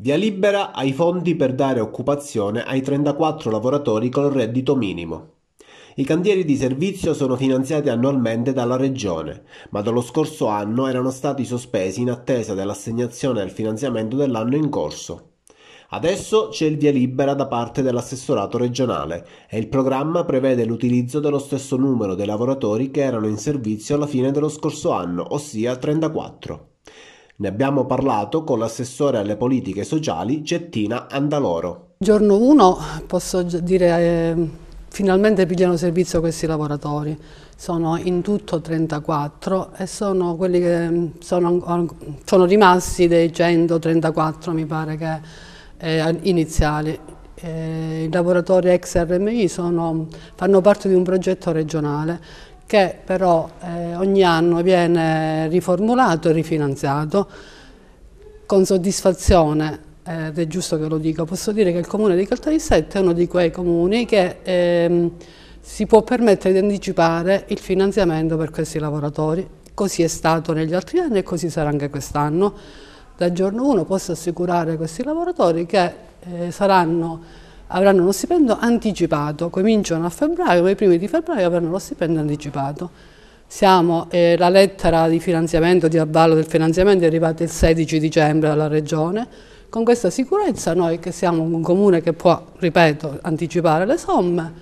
Via libera ai fondi per dare occupazione ai 34 lavoratori con reddito minimo. I cantieri di servizio sono finanziati annualmente dalla Regione, ma dallo scorso anno erano stati sospesi in attesa dell'assegnazione del finanziamento dell'anno in corso. Adesso c'è il via libera da parte dell'assessorato regionale e il programma prevede l'utilizzo dello stesso numero dei lavoratori che erano in servizio alla fine dello scorso anno, ossia 34. Ne abbiamo parlato con l'assessore alle politiche sociali Gettina Andaloro. Giorno 1 posso dire eh, finalmente pigliano servizio questi lavoratori. Sono in tutto 34 e sono quelli che mm, sono, sono rimasti dei 134 mi pare che eh, iniziali. Eh, I lavoratori ex RMI sono, fanno parte di un progetto regionale che però eh, ogni anno viene riformulato e rifinanziato con soddisfazione ed è giusto che lo dica, posso dire che il comune di Caltanissette è uno di quei comuni che ehm, si può permettere di anticipare il finanziamento per questi lavoratori, così è stato negli altri anni e così sarà anche quest'anno. Da giorno 1 posso assicurare a questi lavoratori che eh, saranno avranno uno stipendio anticipato, cominciano a febbraio, per i primi di febbraio avranno lo stipendio anticipato. Siamo, eh, la lettera di finanziamento, di avvallo del finanziamento è arrivata il 16 dicembre alla Regione, con questa sicurezza noi che siamo un comune che può, ripeto, anticipare le somme,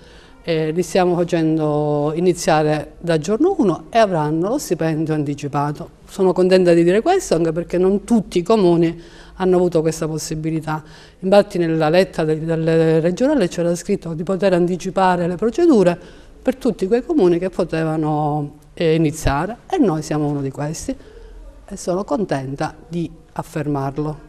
eh, li stiamo facendo iniziare da giorno 1 e avranno lo stipendio anticipato sono contenta di dire questo anche perché non tutti i comuni hanno avuto questa possibilità. Infatti nella lettera del, regionale c'era scritto di poter anticipare le procedure per tutti quei comuni che potevano eh, iniziare e noi siamo uno di questi e sono contenta di affermarlo.